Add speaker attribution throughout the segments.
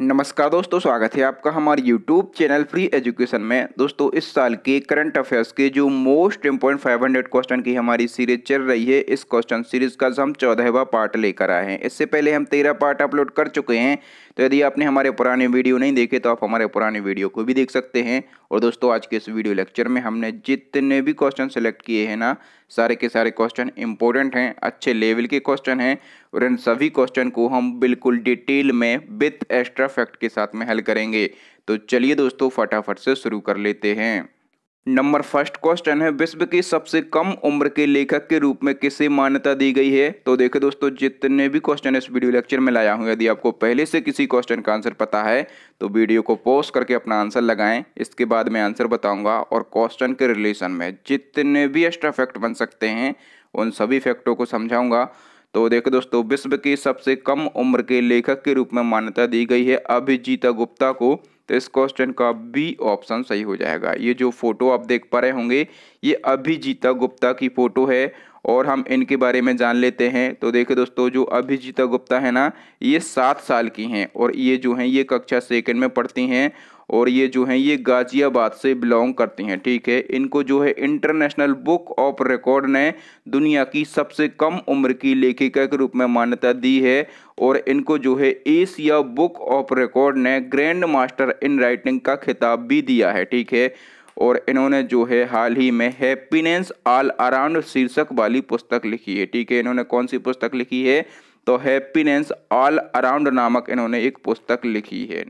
Speaker 1: नमस्कार दोस्तों स्वागत है आपका हमारे यूट्यूब चैनल फ्री एजुकेशन में दोस्तों इस साल के करंट अफेयर्स के जो मोस्ट इम्पोर्टेंट 500 क्वेश्चन की हमारी सीरीज चल रही है इस क्वेश्चन सीरीज का हम चौदहवा पार्ट लेकर आए हैं इससे पहले हम तेरह पार्ट अपलोड कर चुके हैं तो यदि आपने हमारे पुराने वीडियो नहीं देखे तो आप हमारे पुराने वीडियो को भी देख सकते हैं और दोस्तों आज के इस वीडियो लेक्चर में हमने जितने भी क्वेश्चन सेलेक्ट किए हैं ना सारे के सारे क्वेश्चन इंपॉर्टेंट हैं अच्छे लेवल के क्वेश्चन हैं और इन सभी क्वेश्चन को हम बिल्कुल डिटेल में विथ एक्स्ट्रा फैक्ट के साथ में हल करेंगे तो चलिए दोस्तों फटाफट से शुरू कर लेते हैं नंबर फर्स्ट क्वेश्चन है विश्व की सबसे कम उम्र के लेखक के रूप में किसे मान्यता दी गई है तो देखो दोस्तों जितने भी क्वेश्चन इस वीडियो लेक्चर में लाया हूं यदि आपको पहले से किसी क्वेश्चन का आंसर पता है तो वीडियो को पॉज करके अपना आंसर लगाएं इसके बाद मैं आंसर बताऊंगा और क्वेश्चन के रिलेशन में जितने भी एक्स्ट्रा फैक्ट बन सकते हैं उन सभी फैक्टों को समझाऊंगा तो देखो दोस्तों विश्व की सबसे कम उम्र के लेखक के रूप में मान्यता दी गई है अभिजीता गुप्ता को तो इस क्वेश्चन का बी ऑप्शन सही हो जाएगा ये जो फोटो आप देख पा रहे होंगे ये अभिजीता गुप्ता की फोटो है और हम इनके बारे में जान लेते हैं तो देखिए दोस्तों जो अभिजीता गुप्ता है ना ये सात साल की हैं और ये जो हैं ये कक्षा सेकंड में पढ़ती हैं और ये जो हैं ये गाजियाबाद से बिलोंग करते हैं ठीक है इनको जो है इंटरनेशनल बुक ऑफ रिकॉर्ड ने दुनिया की सबसे कम उम्र की लेखिका के रूप में मान्यता दी है और इनको जो है एशिया बुक ऑफ रिकॉर्ड ने ग्रैंड मास्टर इन राइटिंग का खिताब भी दिया है ठीक है और इन्होंने जो है हाल ही में हैप्पीनेस ऑल अराउंड शीर्षक वाली पुस्तक लिखी है ठीक है इन्होंने कौन सी पुस्तक लिखी है तो हैप्पीनेस ऑल अराउंड नामक इन्होंने एक पुस्तक लिखी है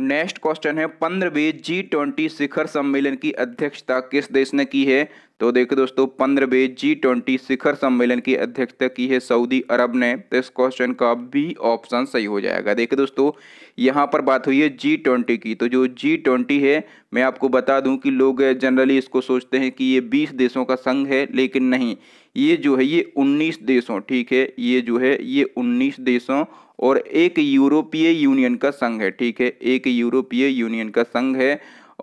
Speaker 1: नेक्स्ट क्वेश्चन है पंद्रहवें जी ट्वेंटी शिखर सम्मेलन की अध्यक्षता किस देश ने की है तो देखो दोस्तों पंद्रहवें जी ट्वेंटी शिखर सम्मेलन की अध्यक्षता की है सऊदी अरब ने तो इस क्वेश्चन का बी ऑप्शन सही हो जाएगा देखिए दोस्तों यहाँ पर बात हुई है जी ट्वेंटी की तो जो जी ट्वेंटी है मैं आपको बता दूं कि लोग जनरली इसको सोचते हैं कि ये बीस देशों का संघ है लेकिन नहीं ये जो है ये उन्नीस देशों ठीक है ये जो है ये उन्नीस देशों और एक यूरोपीय यूनियन का संघ है ठीक है एक यूरोपीय यूनियन का संघ है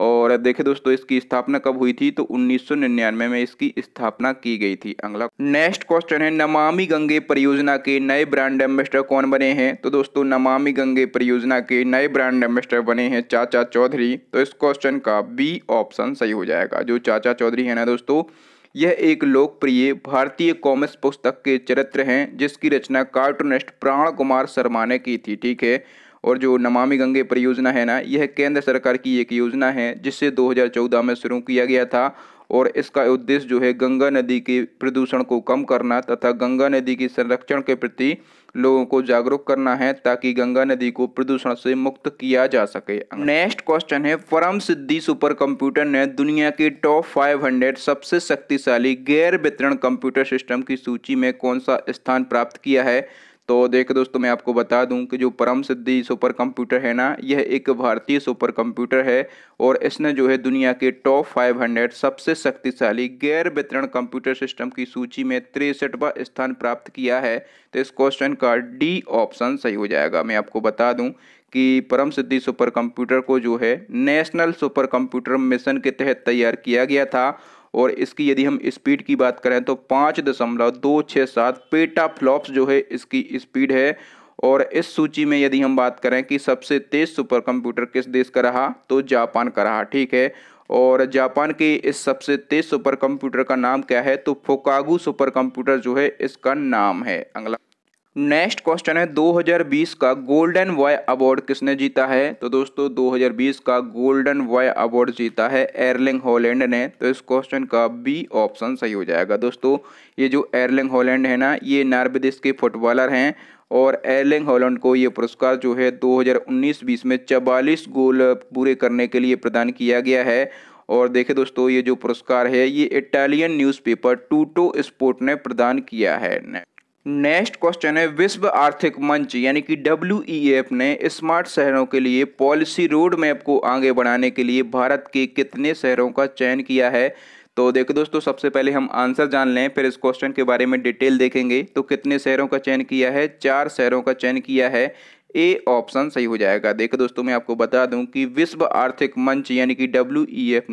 Speaker 1: और देखे दोस्तों इसकी स्थापना कब हुई थी तो 1999 में इसकी स्थापना की गई थी अगला नेक्स्ट क्वेश्चन है नमामि गंगे परियोजना के नए ब्रांड एम्बेस्टर कौन बने हैं तो दोस्तों नमामि गंगे परियोजना के नए ब्रांड एम्बेस्टर बने हैं चाचा चौधरी तो इस क्वेश्चन का बी ऑप्शन सही हो जाएगा जो चाचा चौधरी है ना दोस्तों यह एक लोकप्रिय भारतीय कॉमिक्स पुस्तक के चरित्र हैं जिसकी रचना कार्टूनिस्ट प्राण कुमार शर्मा ने की थी ठीक है और जो नमामि गंगे परियोजना है ना यह केंद्र सरकार की एक योजना है जिसे 2014 में शुरू किया गया था और इसका उद्देश्य जो है गंगा नदी के प्रदूषण को कम करना तथा गंगा नदी के संरक्षण के प्रति लोगों को जागरूक करना है ताकि गंगा नदी को प्रदूषण से मुक्त किया जा सके नेक्स्ट क्वेश्चन है परम सिद्धि सुपर कंप्यूटर ने दुनिया के टॉप 500 सबसे शक्तिशाली गैर वितरण कंप्यूटर सिस्टम की सूची में कौन सा स्थान प्राप्त किया है तो देखो दोस्तों मैं आपको बता दूं कि जो परम सिद्धि सुपर कंप्यूटर है ना यह एक भारतीय सुपर कंप्यूटर है और इसने जो है दुनिया के टॉप 500 सबसे शक्तिशाली गैर वितरण कंप्यूटर सिस्टम की सूची में तिरसठवा स्थान प्राप्त किया है तो इस क्वेश्चन का डी ऑप्शन सही हो जाएगा मैं आपको बता दूँ कि परम सिद्धि सुपर कंप्यूटर को जो है नेशनल सुपर कंप्यूटर मिशन के तहत तैयार किया गया था और इसकी यदि हम स्पीड की बात करें तो पाँच दशमलव दो छः सात पेटा फ्लॉप्स जो है इसकी स्पीड है और इस सूची में यदि हम बात करें कि सबसे तेज़ सुपर कंप्यूटर किस देश का रहा तो जापान का रहा ठीक है और जापान के इस सबसे तेज़ सुपर कंप्यूटर का नाम क्या है तो फोकागू सुपर कंप्यूटर जो है इसका नाम है अगला नेक्स्ट क्वेश्चन है 2020 का गोल्डन बॉय अवार्ड किसने जीता है तो दोस्तों 2020 का गोल्डन बॉय अवार्ड जीता है एयरलिंग हॉलैंड ने तो इस क्वेश्चन का बी ऑप्शन सही हो जाएगा दोस्तों ये जो एयरलिंग हॉलैंड है ना ये नार्वे देश के फुटबॉलर हैं और एयरलिंग हॉलैंड को ये पुरस्कार जो है 2019-20 में चवालीस गोल पूरे करने के लिए प्रदान किया गया है और देखे दोस्तों ये जो पुरस्कार है ये इटालियन न्यूज़पेपर टूटो स्पोर्ट ने प्रदान किया है नेक्स्ट क्वेश्चन है विश्व आर्थिक मंच यानी कि डब्ल्यू e ने स्मार्ट शहरों के लिए पॉलिसी रोड मैप को आगे बढ़ाने के लिए भारत के कितने शहरों का चयन किया है तो देखो दोस्तों सबसे पहले हम आंसर जान लें फिर इस क्वेश्चन के बारे में डिटेल देखेंगे तो कितने शहरों का चयन किया है चार शहरों का चयन किया है ए ऑप्शन सही हो जाएगा देखो दोस्तों मैं आपको बता दूं कि विश्व आर्थिक मंच यानी कि डब्ल्यू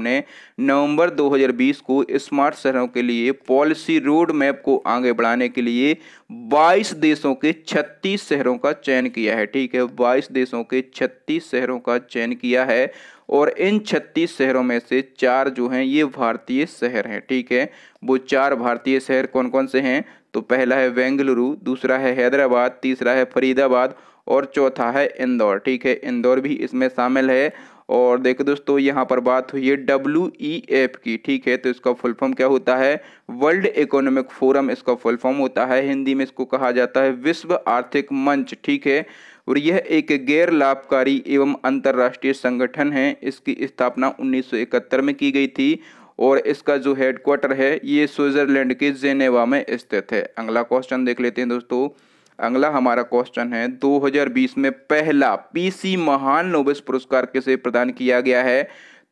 Speaker 1: ने नवंबर 2020 को स्मार्ट शहरों के लिए पॉलिसी रोड मैप को आगे बढ़ाने के लिए 22 देशों के 36 शहरों का चयन किया है ठीक है 22 देशों के 36 शहरों का चयन किया है और इन 36 शहरों में से चार जो हैं ये भारतीय शहर हैं ठीक है वो चार भारतीय शहर कौन कौन से हैं तो पहला है बेंगलुरु दूसरा है हैदराबाद तीसरा है फरीदाबाद और चौथा है इंदौर ठीक है इंदौर भी इसमें शामिल है और देखो दोस्तों यहाँ पर बात हुई है डब्ल्यू ई एफ की ठीक है तो इसका फुल फॉर्म क्या होता है वर्ल्ड इकोनॉमिक फोरम इसका फुल फॉर्म होता है हिंदी में इसको कहा जाता है विश्व आर्थिक मंच ठीक है और यह एक गैर लाभकारी एवं अंतर्राष्ट्रीय संगठन है इसकी स्थापना 1971 में की गई थी और इसका जो हेडक्वार्टर है ये स्विट्ज़रलैंड के जेनेवा में स्थित है अगला क्वेश्चन देख लेते हैं दोस्तों अगला हमारा क्वेश्चन है 2020 में पहला पीसी महान नोबेल पुरस्कार किसे प्रदान किया गया है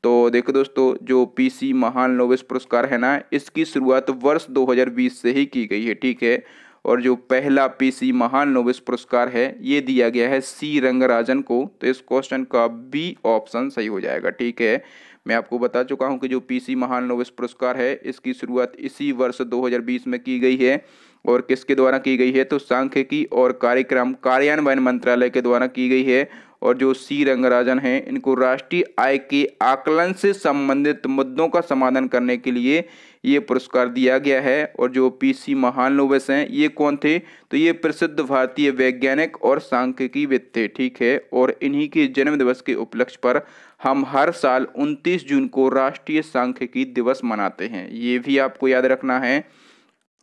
Speaker 1: तो देखो दोस्तों जो पीसी महान नोबेल पुरस्कार है ना इसकी शुरुआत वर्ष 2020 से ही की गई है ठीक है और जो पहला पीसी महान नोबेल पुरस्कार है ये दिया गया है सी रंगराजन को तो इस क्वेश्चन का बी ऑप्शन सही हो जाएगा ठीक है मैं आपको बता चुका हूँ कि जो पी महान नोबेल पुरस्कार है इसकी शुरुआत इसी वर्ष दो में की गई है और किसके द्वारा की गई है तो सांख्यिकी और कार्यक्रम कार्यान्वयन मंत्रालय के द्वारा की गई है और जो सी रंगराजन हैं इनको राष्ट्रीय आय के आकलन से संबंधित मुद्दों का समाधान करने के लिए ये पुरस्कार दिया गया है और जो पी सी महानलोवस हैं ये कौन थे तो ये प्रसिद्ध भारतीय वैज्ञानिक और सांख्यिकी वित्त थे ठीक है और इन्हीं के जन्म दिवस के उपलक्ष्य पर हम हर साल 29 जून को राष्ट्रीय सांख्यिकी दिवस मनाते हैं ये भी आपको याद रखना है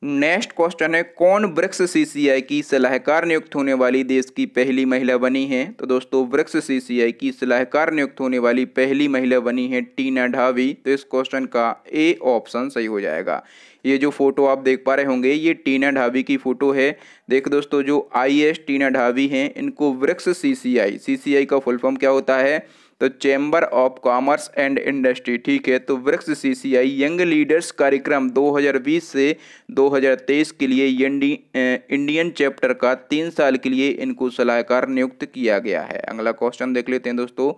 Speaker 1: नेक्स्ट क्वेश्चन है कौन ब्रिक्स सीसीआई की सलाहकार नियुक्त होने वाली देश की पहली महिला बनी है तो दोस्तों ब्रिक्स सीसीआई की सलाहकार नियुक्त होने वाली पहली महिला बनी है टीना ढावी तो इस क्वेश्चन का ए ऑप्शन सही हो जाएगा ये जो फोटो आप देख पा रहे होंगे ये टीना ढाबी की फोटो है देख दोस्तों जो आई टीना ढाबी हैं इनको ब्रिक्स सी आई का फुल फॉर्म क्या होता है तो chamber of commerce and industry ठीक है तो वृक्ष सीसीआई यंग लीडर्स कार्यक्रम 2020 से 2023 के लिए इंडियन चैप्टर का तीन साल के लिए इनको सलाहकार नियुक्त किया गया है अगला क्वेश्चन देख लेते हैं दोस्तों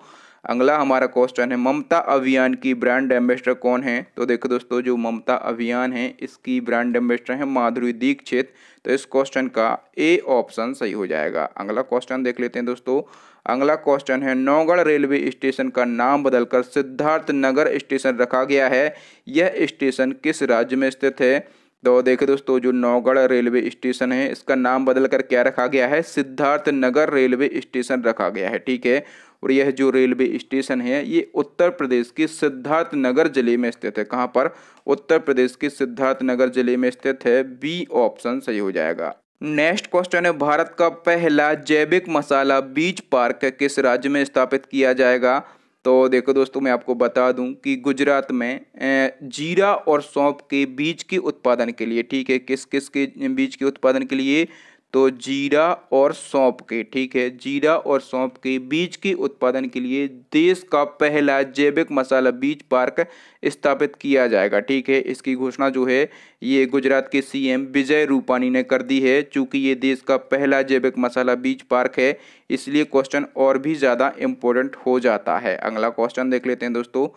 Speaker 1: अगला हमारा क्वेश्चन है ममता अभियान की ब्रांड एम्बेसडर कौन है तो देखो दोस्तों जो ममता अभियान है इसकी ब्रांड एम्बेसडर है माधुरी दीक्षित तो इस क्वेश्चन का ए ऑप्शन सही हो जाएगा अगला क्वेश्चन देख लेते हैं दोस्तों अगला क्वेश्चन है नौगढ़ रेलवे स्टेशन का नाम बदलकर सिद्धार्थ नगर स्टेशन रखा गया है यह स्टेशन किस राज्य में स्थित है तो देखे दोस्तों जो नौगढ़ रेलवे स्टेशन है इसका नाम बदलकर क्या रखा गया है सिद्धार्थ नगर रेलवे स्टेशन रखा गया है ठीक है और यह जो रेलवे स्टेशन है ये उत्तर प्रदेश के सिद्धार्थ नगर जिले में स्थित है कहाँ पर उत्तर प्रदेश के सिद्धार्थ नगर जिले में स्थित है बी ऑप्शन सही हो जाएगा नेक्स्ट क्वेश्चन है भारत का पहला जैविक मसाला बीज पार्क किस राज्य में स्थापित किया जाएगा तो देखो दोस्तों मैं आपको बता दूं कि गुजरात में जीरा और सौंप के बीज के उत्पादन के लिए ठीक है किस किस के बीज के उत्पादन के लिए तो जीरा और सौंप के ठीक है जीरा और सौंप के बीज के उत्पादन के लिए देश का पहला जैविक मसाला बीज पार्क स्थापित किया जाएगा ठीक है इसकी घोषणा जो है ये गुजरात के सीएम विजय रूपानी ने कर दी है चूंकि ये देश का पहला जैविक मसाला बीज पार्क है इसलिए क्वेश्चन और भी ज़्यादा इम्पोर्टेंट हो जाता है अगला क्वेश्चन देख लेते हैं दोस्तों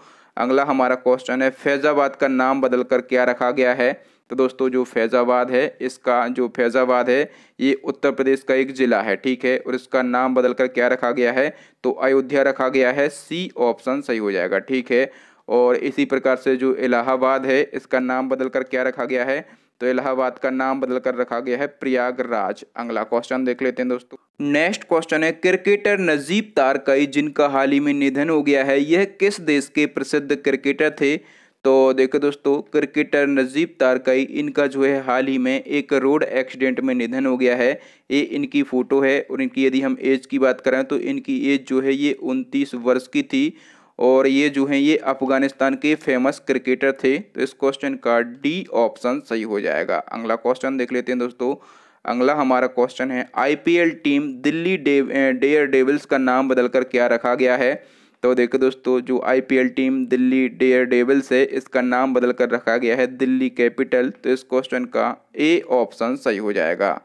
Speaker 1: अगला हमारा क्वेश्चन है फैज़ाबाद का नाम बदल कर क्या रखा गया है तो दोस्तों जो फैज़ाबाद है इसका जो फैज़ाबाद है ये उत्तर प्रदेश का एक ज़िला है ठीक है और इसका नाम बदलकर क्या रखा गया है तो अयोध्या रखा गया है सी ऑप्शन सही हो जाएगा ठीक है और इसी प्रकार से जो इलाहाबाद है इसका नाम बदलकर क्या रखा गया है तो इलाहाबाद का नाम बदलकर रखा गया है प्रयागराज अगला क्वेश्चन देख लेते हैं दोस्तों नेक्स्ट क्वेश्चन है क्रिकेटर नजीब तारकई जिनका हाल ही में निधन हो गया है यह किस देश के प्रसिद्ध क्रिकेटर थे तो देखो दोस्तों क्रिकेटर नजीब तारकई इनका जो है हाल ही में एक रोड एक्सीडेंट में निधन हो गया है ये इनकी फ़ोटो है और इनकी यदि हम एज की बात करें तो इनकी एज जो है ये उनतीस वर्ष की थी और ये जो है ये अफगानिस्तान के फेमस क्रिकेटर थे तो इस क्वेश्चन का डी ऑप्शन सही हो जाएगा अगला क्वेश्चन देख लेते हैं दोस्तों अगला हमारा क्वेश्चन है IPL team Delhi Daredevils का नाम बदलकर क्या रखा गया है तो देखो दोस्तों जो IPL team Delhi Daredevils है इसका नाम बदल कर रखा गया है दिल्ली कैपिटल तो इस क्वेश्चन का ए ऑप्शन सही हो जाएगा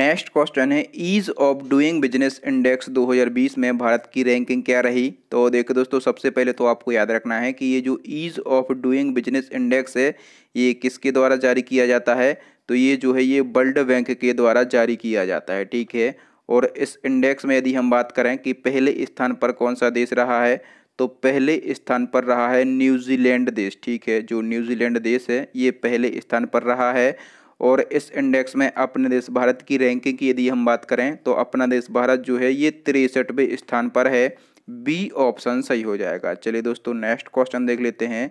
Speaker 1: नेक्स्ट क्वेश्चन है ease of doing business index 2020 में भारत की रैंकिंग क्या रही तो देखो दोस्तों सबसे पहले तो आपको याद रखना है कि ये जो ease of doing business index है ये किसके द्वारा जारी किया जाता है तो ये जो है ये वर्ल्ड बैंक के द्वारा जारी किया जाता है ठीक है और इस इंडेक्स में यदि हम बात करें कि पहले स्थान पर कौन सा देश रहा है तो पहले स्थान पर रहा है न्यूजीलैंड देश ठीक है जो न्यूजीलैंड देश है ये पहले स्थान पर रहा है और इस इंडेक्स में अपने देश भारत की रैंकिंग की यदि हम बात करें तो अपना देश भारत जो है ये तिरसठवें स्थान पर है बी ऑप्शन सही हो जाएगा चलिए दोस्तों नेक्स्ट क्वेश्चन देख लेते हैं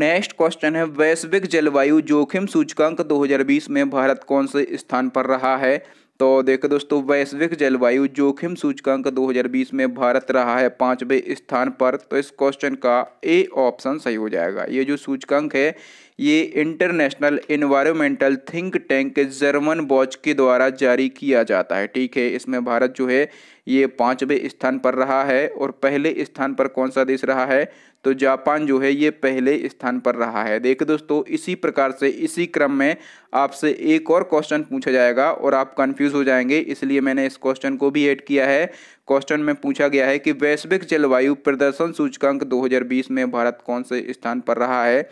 Speaker 1: नेक्स्ट क्वेश्चन है वैश्विक जलवायु जोखिम सूचकांक 2020 में भारत कौन से स्थान पर रहा है तो देखो दोस्तों वैश्विक जलवायु जोखिम सूचकांक 2020 में भारत रहा है पाँचवें स्थान पर तो इस क्वेश्चन का ए ऑप्शन सही हो जाएगा ये जो सूचकांक है ये international environmental think tank Germanwatch के द्वारा जारी किया जाता है ठीक है इसमें भारत जो है ये पाँचवें स्थान पर रहा है और पहले स्थान पर कौन सा देश रहा है तो जापान जो है ये पहले स्थान पर रहा है देखिए दोस्तों इसी प्रकार से इसी क्रम में आपसे एक और क्वेश्चन पूछा जाएगा और आप कंफ्यूज हो जाएंगे इसलिए मैंने इस क्वेश्चन को भी ऐड किया है क्वेश्चन में पूछा गया है कि वैश्विक जलवायु प्रदर्शन सूचकांक दो में भारत कौन से स्थान पर रहा है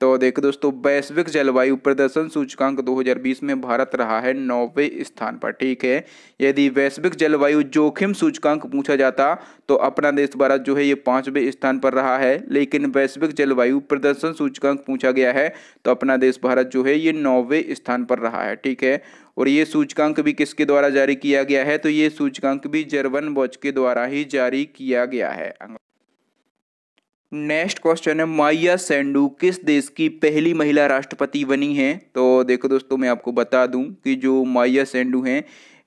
Speaker 1: तो देखो दोस्तों वैश्विक जलवायु प्रदर्शन सूचकांक 2020 में भारत रहा है नौवे स्थान पर ठीक है यदि वैश्विक जलवायु जोखिम सूचकांक पूछा जाता तो अपना देश भारत जो है ये पांचवे स्थान पर रहा है लेकिन वैश्विक जलवायु प्रदर्शन सूचकांक पूछा गया है तो अपना देश भारत जो है ये नौवे स्थान पर रहा है ठीक है और ये सूचकांक भी किसके द्वारा जारी किया गया है तो ये सूचकांक भी जर्वन वॉच के द्वारा ही जारी किया गया है नेक्स्ट क्वेश्चन है माया सेंडू किस देश की पहली महिला राष्ट्रपति बनी हैं तो देखो दोस्तों मैं आपको बता दूं कि जो माया सेंडू हैं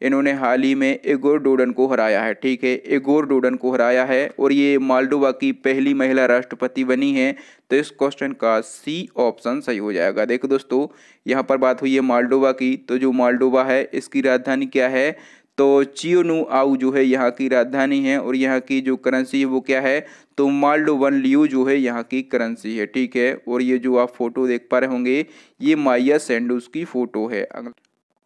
Speaker 1: इन्होंने हाल ही में एगोर डोडन को हराया है ठीक है एगोर डोडन को हराया है और ये मालडोवा की पहली महिला राष्ट्रपति बनी है तो इस क्वेश्चन का सी ऑप्शन सही हो जाएगा देखो दोस्तों यहाँ पर बात हुई है मालडोवा की तो जो मालडोवा है इसकी राजधानी क्या है तो चियोनु आउ जो है यहाँ की राजधानी है और यहाँ की जो करेंसी है वो क्या है तो माल्डो वन लियो जो है यहाँ की करेंसी है ठीक है और ये जो आप फोटो देख पा रहे होंगे ये माइया सेंडूस की फोटो है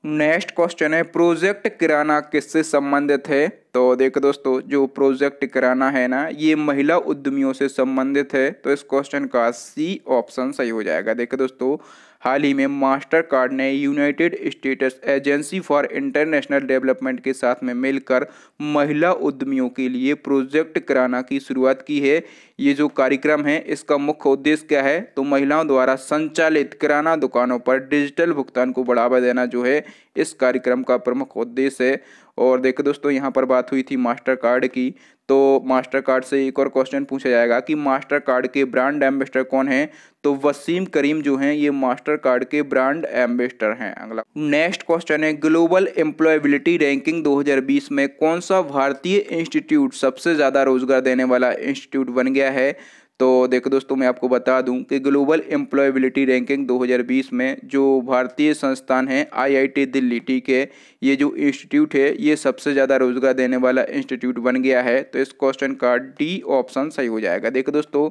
Speaker 1: नेक्स्ट क्वेश्चन है प्रोजेक्ट किराना किससे संबंधित है तो देखो दोस्तों जो प्रोजेक्ट कराना है ना ये महिला उद्यमियों से संबंधित है तो इस क्वेश्चन का सी ऑप्शन सही हो जाएगा देखो दोस्तों हाल ही में मास्टर कार्ड ने United States Agency for International Development के साथ में मिलकर महिला उद्यमियों के लिए प्रोजेक्ट कराना की शुरुआत की है ये जो कार्यक्रम है इसका मुख्य उद्देश्य क्या है तो महिलाओं द्वारा संचालित किराना दुकानों पर डिजिटल भुगतान को बढ़ावा देना जो है इस कार्यक्रम का प्रमुख उद्देश्य है और देखो दोस्तों यहाँ पर बात हुई थी मास्टर कार्ड की तो मास्टर कार्ड से एक और क्वेश्चन पूछा जाएगा कि मास्टर कार्ड के ब्रांड एम्बेसडर कौन है तो वसीम करीम जो हैं ये मास्टर कार्ड के ब्रांड एम्बेसडर हैं अगला नेक्स्ट क्वेश्चन है ग्लोबल एम्प्लॉयबिलिटी रैंकिंग 2020 में कौन सा भारतीय इंस्टीट्यूट सबसे ज़्यादा रोजगार देने वाला इंस्टीट्यूट बन गया है तो देखो दोस्तों मैं आपको बता दूं कि ग्लोबल एम्प्लॉयबिलिटी रैंकिंग 2020 में जो भारतीय संस्थान है आईआईटी दिल्ली ठीक है ये जो इंस्टीट्यूट है ये सबसे ज़्यादा रोजगार देने वाला इंस्टीट्यूट बन गया है तो इस क्वेश्चन का डी ऑप्शन सही हो जाएगा देखो दोस्तों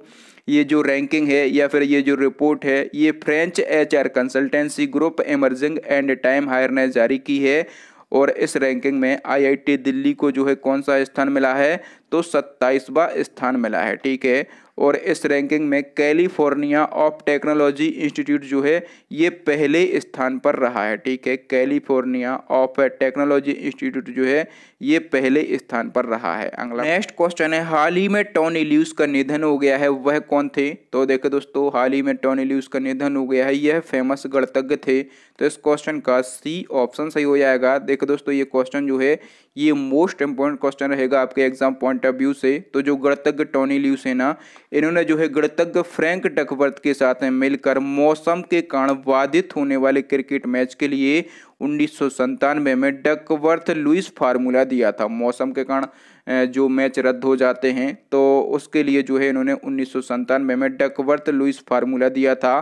Speaker 1: ये जो रैंकिंग है या फिर ये जो रिपोर्ट है ये French H consultancy group emerging and time higher ने जारी की है और इस रैंकिंग में आईआईटी दिल्ली को जो है कौन सा स्थान मिला है तो सत्ताईसवा स्थान मिला है ठीक है और इस रैंकिंग में कैलिफोर्निया ऑफ टेक्नोलॉजी इंस्टीट्यूट जो है ये पहले स्थान पर रहा है ठीक है कैलिफोर्निया ऑफ टेक्नोलॉजी इंस्टीट्यूट जो है ये पहले स्थान पर रहा है अगला नेक्स्ट क्वेश्चन है हाल ही में टॉनी ल्यूस का निधन हो गया है वह कौन थे तो देखे दोस्तों हाल ही में टॉनी ल्यूस का निधन हो गया है यह फेमस गणतज्ञ थे तो इस क्वेश्चन का सी ऑप्शन सही हो जाएगा देखो दोस्तों ये क्वेश्चन जो है ये मोस्ट इंपॉर्टेंट क्वेश्चन रहेगा आपके exam point point of view से तो जो गणतज्ञ टॉनी ल्यूसेना इन्होंने जो है गणतज्ञ फ्रैंक डकवर्थ के साथ में मिलकर मौसम के कारण बाधित होने वाले क्रिकेट मैच के लिए उन्नीस में डकवर्थ लुइस फार्मूला दिया था मौसम के कारण जो मैच रद्द हो जाते हैं तो उसके लिए जो है इन्होंने उन्नीस में डकवर्थ लुइस फार्मूला दिया था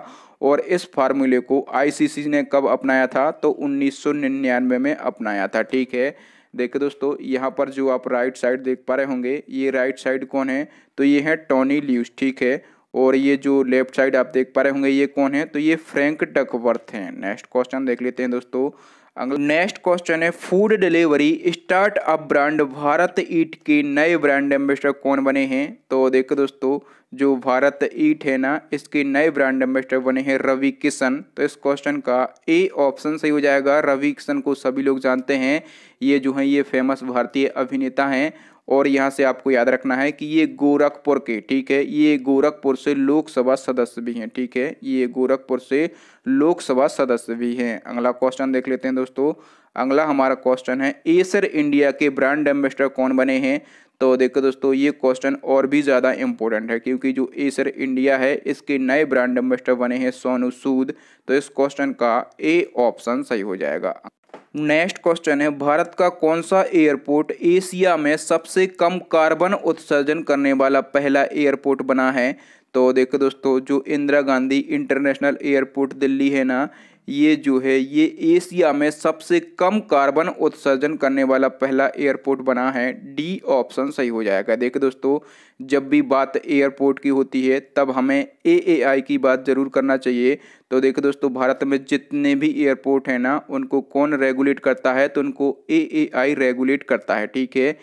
Speaker 1: और इस फार्मूले को आईसीसी ने कब अपनाया था तो 1999 में अपनाया था ठीक है देखिए दोस्तों यहाँ पर जो आप राइट साइड देख पा रहे होंगे ये राइट साइड कौन है तो ये है टॉनी ल्यूस ठीक है और ये जो लेफ्ट साइड आप देख पा रहे होंगे ये कौन है तो ये फ्रैंक डकवर्थ हैं नेक्स्ट क्वेश्चन देख लेते हैं दोस्तों नेक्स्ट क्वेश्चन है food delivery startup brand Bharat eat के नए ब्रांड एम्बेसडर कौन बने हैं तो देखो दोस्तों जो भारत ईट है ना इसके नए ब्रांड एम्बेसडर बने हैं रवि किशन तो इस क्वेश्चन का ए ऑप्शन सही हो जाएगा रवि किशन को सभी लोग जानते हैं ये जो हैं ये फेमस भारतीय अभिनेता हैं और यहाँ से आपको याद रखना है कि ये गोरखपुर के ठीक है ये गोरखपुर से लोकसभा सदस्य भी हैं ठीक है ये गोरखपुर से लोकसभा सदस्य भी हैं अगला क्वेश्चन देख लेते हैं दोस्तों अगला हमारा क्वेश्चन है एसर इंडिया के ब्रांड एम्बेसडर कौन बने हैं तो देखो दोस्तों ये क्वेश्चन और भी ज़्यादा इंपॉर्टेंट है क्योंकि जो एसर इंडिया है इसके नए ब्रांड एम्बेसडर बने हैं सोनू सूद तो इस क्वेश्चन का ए ऑप्शन सही हो जाएगा नेक्स्ट क्वेश्चन है भारत का कौन सा एयरपोर्ट एशिया में सबसे कम कार्बन उत्सर्जन करने वाला पहला एयरपोर्ट बना है तो देखो दोस्तों जो इंदिरा गांधी इंटरनेशनल एयरपोर्ट दिल्ली है ना ये जो है ये एशिया में सबसे कम कार्बन उत्सर्जन करने वाला पहला एयरपोर्ट बना है डी ऑप्शन सही हो जाएगा देखिए दोस्तों जब भी बात एयरपोर्ट की होती है तब हमें ए की बात ज़रूर करना चाहिए तो देखिए दोस्तों भारत में जितने भी एयरपोर्ट हैं ना उनको कौन रेगुलेट करता है तो उनको ए रेगुलेट करता है ठीक है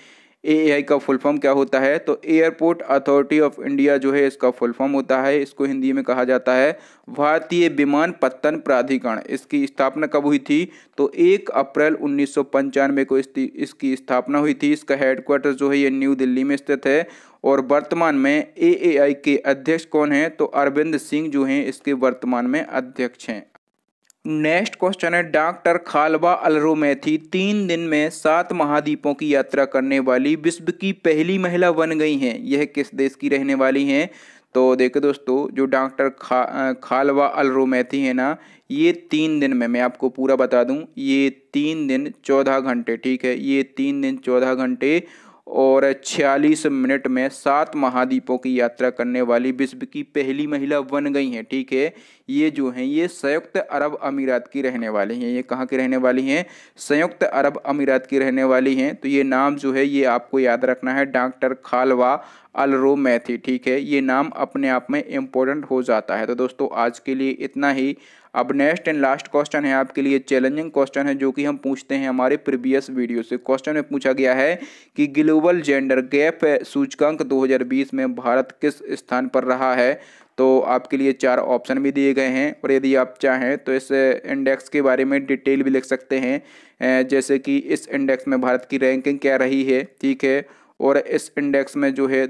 Speaker 1: ए का फुल फॉर्म क्या होता है तो एयरपोर्ट अथॉरिटी ऑफ इंडिया जो है इसका फुल फॉर्म होता है इसको हिंदी में कहा जाता है भारतीय विमान पत्तन प्राधिकरण इसकी स्थापना कब हुई थी तो एक अप्रैल उन्नीस को इसकी स्थापना हुई थी इसका हेडक्वार्टर जो है ये न्यू दिल्ली में स्थित है और वर्तमान में ए के अध्यक्ष कौन है तो अरविंद सिंह जो हैं इसके वर्तमान में अध्यक्ष हैं नेक्स्ट क्वेश्चन है डॉक्टर खालवा अलरोमैथी तीन दिन में सात महाद्वीपों की यात्रा करने वाली विश्व की पहली महिला बन गई हैं यह किस देश की रहने वाली हैं तो देखो दोस्तों जो डॉक्टर खा खालवा अलरोमैथी है ना ये तीन दिन में मैं आपको पूरा बता दूं ये तीन दिन चौदह घंटे ठीक है ये तीन दिन चौदह घंटे और 46 मिनट में सात महाद्वीपों की यात्रा करने वाली विश्व की पहली महिला बन गई हैं ठीक है ये जो हैं ये संयुक्त अरब अमीरात की रहने वाली हैं ये कहाँ की रहने वाली हैं संयुक्त अरब अमीरात की रहने वाली हैं तो ये नाम जो है ये आपको याद रखना है डॉक्टर खालवा अलरो मैथी ठीक है ये नाम अपने आप में इम्पोर्टेंट हो जाता है तो दोस्तों आज के लिए इतना ही अब नेक्स्ट एंड लास्ट क्वेश्चन है आपके लिए चैलेंजिंग क्वेश्चन है जो कि हम पूछते हैं हमारे प्रीवियस वीडियो से क्वेश्चन में पूछा गया है कि ग्लोबल जेंडर गैप सूचकांक 2020 में भारत किस स्थान पर रहा है तो आपके लिए चार ऑप्शन भी दिए गए हैं और यदि आप चाहें तो इस इंडेक्स के बारे में डिटेल भी लिख सकते हैं जैसे कि इस इंडेक्स में भारत की रैंकिंग क्या रही है ठीक है और इस इंडेक्स में जो है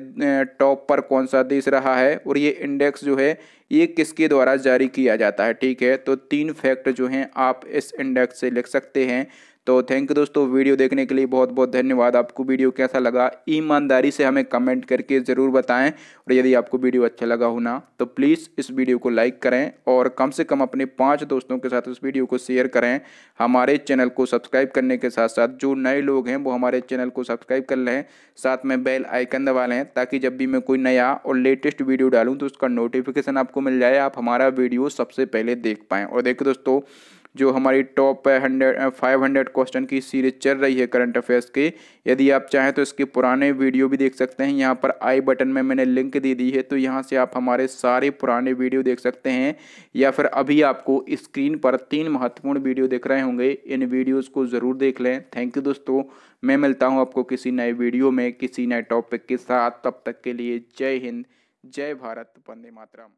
Speaker 1: टॉप पर कौन सा देश रहा है और ये इंडेक्स जो है ये किसके द्वारा जारी किया जाता है ठीक है तो तीन फैक्ट जो हैं आप इस इंडेक्स से लिख सकते हैं तो थैंक यू दोस्तों वीडियो देखने के लिए बहुत बहुत धन्यवाद आपको वीडियो कैसा लगा ईमानदारी से हमें कमेंट करके ज़रूर बताएं और यदि आपको वीडियो अच्छा लगा हो ना तो प्लीज़ इस वीडियो को लाइक करें और कम से कम अपने पाँच दोस्तों के साथ इस वीडियो को शेयर करें हमारे चैनल को सब्सक्राइब करने के साथ साथ जो नए लोग हैं वो हमारे चैनल को सब्सक्राइब कर लें साथ में बेल आइकन दबा लें ताकि जब भी मैं कोई नया और लेटेस्ट वीडियो डालूँ तो उसका नोटिफिकेशन आपको मिल जाए आप हमारा वीडियो सबसे पहले देख पाएँ और देखें दोस्तों जो हमारी top hundred five hundred question की सीरीज चल रही है करंट अफेयर्स की यदि आप चाहें तो इसके पुराने वीडियो भी देख सकते हैं यहाँ पर आई बटन में मैंने लिंक दे दी है तो यहाँ से आप हमारे सारे पुराने वीडियो देख सकते हैं या फिर अभी आपको स्क्रीन पर तीन महत्वपूर्ण वीडियो देख रहे होंगे इन वीडियोज़ को ज़रूर देख लें थैंक यू दोस्तों मैं मिलता हूँ आपको किसी नए वीडियो में किसी नए टॉपिक के साथ तब तक के लिए जय हिंद जय भारत वंदे मातरम